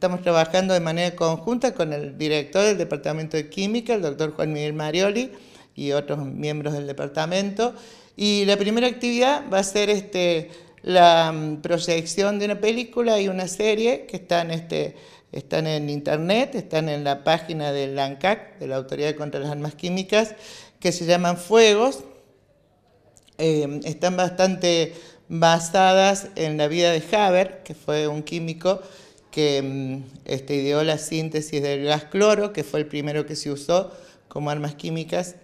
Estamos trabajando de manera conjunta con el director del Departamento de Química, el doctor Juan Miguel Marioli, y otros miembros del departamento. Y la primera actividad va a ser este, la mm, proyección de una película y una serie que están, este, en internet, están en la página del ANCAC, de la Autoridad contra las Armas Químicas, que se llaman Fuegos. Em, están bastante basadas en la vida de Haber, que fue un químico que mm, este, ideó la síntesis del gas cloro, que fue el primero que se usó como armas químicas.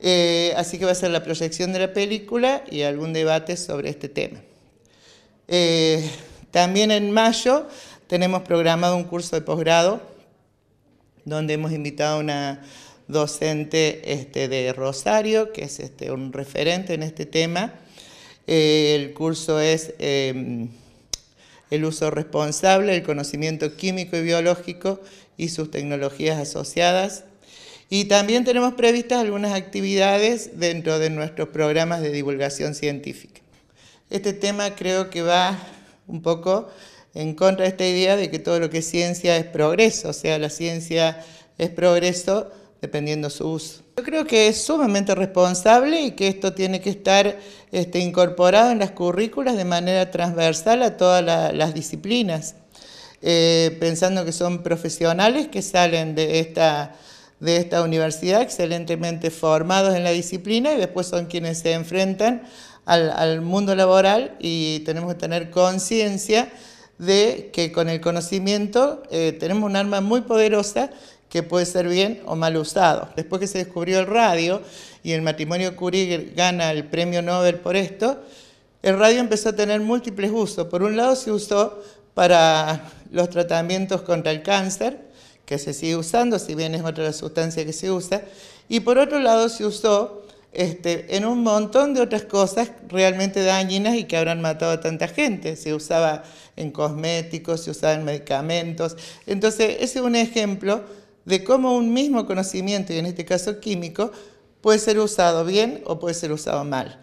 Eh, así que va a ser la proyección de la película y algún debate sobre este tema. Eh, también en mayo tenemos programado un curso de posgrado donde hemos invitado a una docente este, de Rosario, que es este, un referente en este tema. Eh, el curso es em, el uso responsable el conocimiento químico y biológico y sus tecnologías asociadas. Y también tenemos previstas algunas actividades dentro de nuestros programas de divulgación científica. Este tema creo que va un poco en contra de esta idea de que todo lo que es ciencia es progreso, o sea, la ciencia es progreso dependiendo su uso. Yo creo que es sumamente responsable y que esto tiene que estar este, incorporado en las currículas de manera transversal a todas las disciplinas, eh, pensando que son profesionales que salen de esta, de esta universidad excelentemente formados en la disciplina y después son quienes se enfrentan al, mundo laboral y tenemos que tener conciencia de que con el conocimiento eh, tenemos un arma muy poderosa que puede ser bien o mal usado. Después que se descubrió el radio y el matrimonio Curie gana el premio Nobel por esto, el radio empezó a tener múltiples usos. Por un lado se usó para los tratamientos contra el cáncer, que se sigue usando, si bien es otra sustancia que se usa, y por otro lado se usó este, en un montón de otras cosas realmente dañinas y que habrán matado a tanta gente. Se usaba en cosméticos, se usaba en medicamentos. Entonces, ese es un ejemplo de cómo un mismo conocimiento, y en este caso químico, puede ser usado bien o puede ser usado mal.